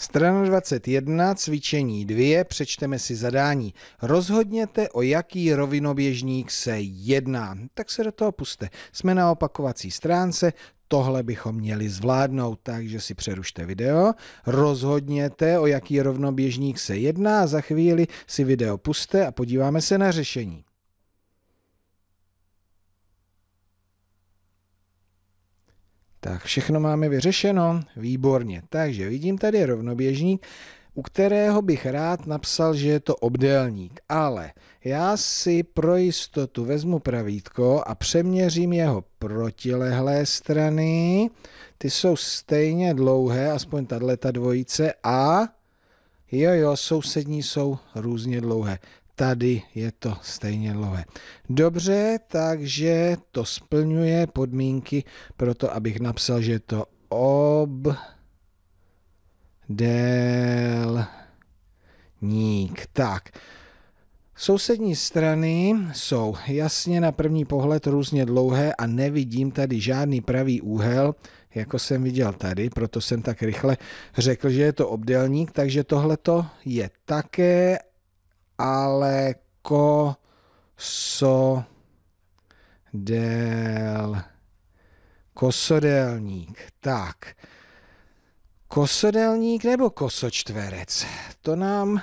Strana 21, cvičení 2, přečteme si zadání. Rozhodněte, o jaký rovinoběžník se jedná. Tak se do toho puste. Jsme na opakovací stránce, tohle bychom měli zvládnout, takže si přerušte video, rozhodněte, o jaký rovnoběžník se jedná, za chvíli si video puste a podíváme se na řešení. Tak všechno máme vyřešeno? Výborně. Takže vidím tady rovnoběžník, u kterého bych rád napsal, že je to obdélník, ale já si pro jistotu vezmu pravítko a přeměřím jeho protilehlé strany. Ty jsou stejně dlouhé, aspoň tato ta dvojice a jo jo, sousední jsou různě dlouhé tady je to stejně dlouhé. Dobře, takže to splňuje podmínky pro to, abych napsal, že je to obdelník. Tak, Sousední strany jsou jasně na první pohled různě dlouhé a nevidím tady žádný pravý úhel, jako jsem viděl tady, proto jsem tak rychle řekl, že je to obdelník, takže tohleto je také ale ko so del Kosodelník. Tak. Kosodelník nebo kosočtverec? To nám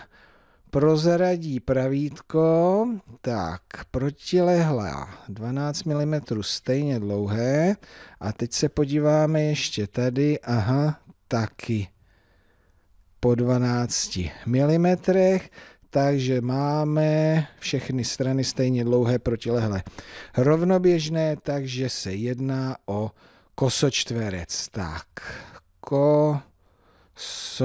prozradí pravítko. Tak, protilehlá. 12 mm stejně dlouhé. A teď se podíváme ještě tady. Aha, taky po 12 mm tak, že máme všechny strany stejně dlouhé protilehlé rovnoběžné, takže se jedná o kosočtverec. Tak, kosočtverec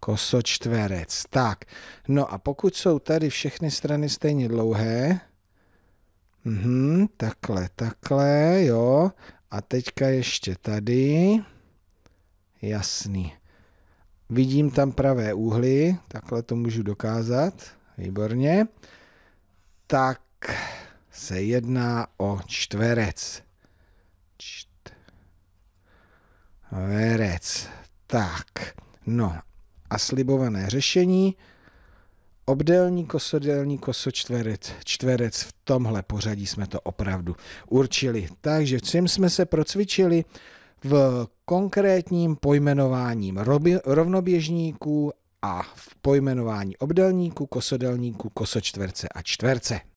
kosočtverec. Tak, no a pokud jsou tady všechny strany stejně dlouhé, mhm, takhle, takhle, jo, a teďka ještě tady, jasný. Vidím tam pravé úhly, takhle to můžu dokázat, výborně. Tak se jedná o čtverec. Čtverec. Tak, no a slibované řešení. Obdelní kosodelní koso čtverec, čtverec v tomhle pořadí jsme to opravdu určili. Takže čím jsme se procvičili v konkrétním pojmenováním rovnoběžníků a v pojmenování obdelníku, kosodelníku, kosočtverce a čtverce.